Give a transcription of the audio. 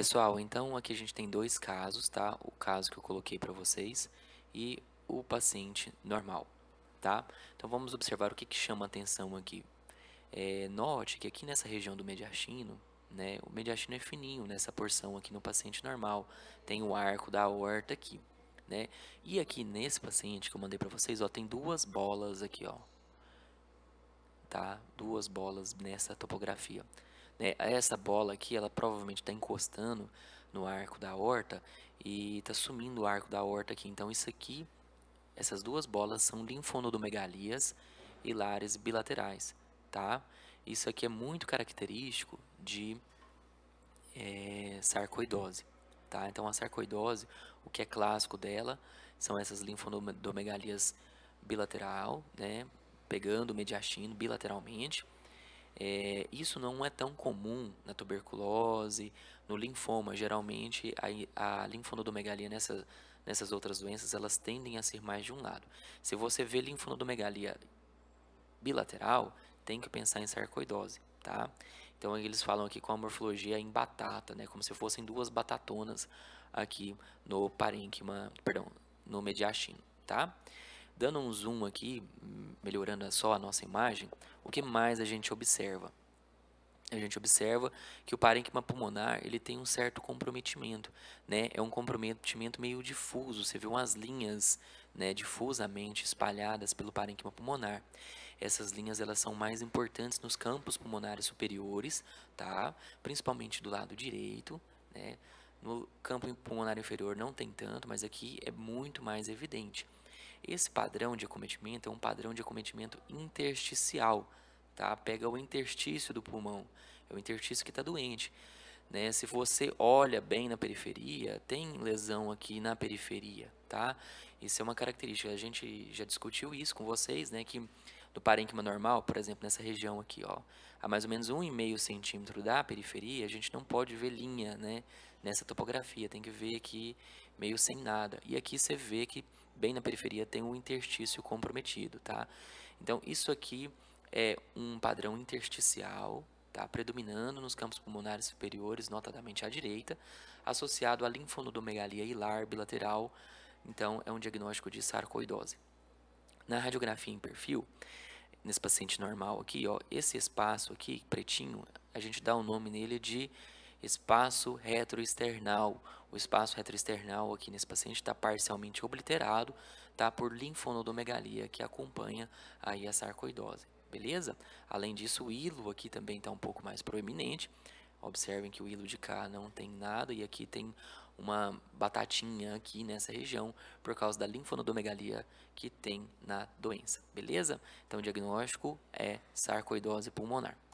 Pessoal, então aqui a gente tem dois casos, tá? O caso que eu coloquei para vocês e o paciente normal, tá? Então vamos observar o que, que chama atenção aqui. É, note que aqui nessa região do mediastino, né, o mediastino é fininho nessa né? porção aqui no paciente normal. Tem o arco da aorta aqui, né? E aqui nesse paciente que eu mandei para vocês, ó, tem duas bolas aqui, ó. Tá? Duas bolas nessa topografia. Né? Essa bola aqui, ela provavelmente está encostando no arco da horta e está sumindo o arco da horta aqui. Então, isso aqui, essas duas bolas são linfonodomegalias e lares bilaterais, tá? Isso aqui é muito característico de é, sarcoidose, tá? Então, a sarcoidose, o que é clássico dela são essas linfonodomegalias bilateral, né? Pegando o mediastino bilateralmente é, isso não é tão comum na tuberculose, no linfoma. Geralmente, a, a linfonodomegalia nessa, nessas outras doenças, elas tendem a ser mais de um lado. Se você vê linfonodomegalia bilateral, tem que pensar em sarcoidose, tá? Então, eles falam aqui com a morfologia em batata, né? Como se fossem duas batatonas aqui no parênquima, perdão, no mediastino, tá? Dando um zoom aqui, hum, melhorando só a nossa imagem, o que mais a gente observa? A gente observa que o parênquima pulmonar ele tem um certo comprometimento, né? É um comprometimento meio difuso. Você vê umas linhas, né, difusamente espalhadas pelo parênquima pulmonar. Essas linhas elas são mais importantes nos campos pulmonares superiores, tá? Principalmente do lado direito, né? No campo pulmonar inferior não tem tanto, mas aqui é muito mais evidente. Esse padrão de acometimento é um padrão de acometimento intersticial, tá? Pega o interstício do pulmão, é o interstício que está doente. Né? Se você olha bem na periferia, tem lesão aqui na periferia, tá? Isso é uma característica. A gente já discutiu isso com vocês, né? Que do parênquima normal, por exemplo, nessa região aqui, ó, a mais ou menos 1,5 centímetro da periferia, a gente não pode ver linha, né? Nessa topografia, tem que ver aqui meio sem nada. E aqui você vê que bem na periferia, tem um interstício comprometido, tá? Então, isso aqui é um padrão intersticial, tá? Predominando nos campos pulmonares superiores, notadamente à direita, associado à linfonodomegalia hilar bilateral. Então, é um diagnóstico de sarcoidose. Na radiografia em perfil, nesse paciente normal aqui, ó, esse espaço aqui, pretinho, a gente dá o um nome nele de espaço retroesternal. O espaço retroesternal aqui nesse paciente está parcialmente obliterado, tá? Por linfonodomegalia que acompanha aí a sarcoidose, beleza? Além disso, o hilo aqui também está um pouco mais proeminente. Observem que o hilo de cá não tem nada e aqui tem uma batatinha aqui nessa região por causa da linfonodomegalia que tem na doença, beleza? Então, o diagnóstico é sarcoidose pulmonar.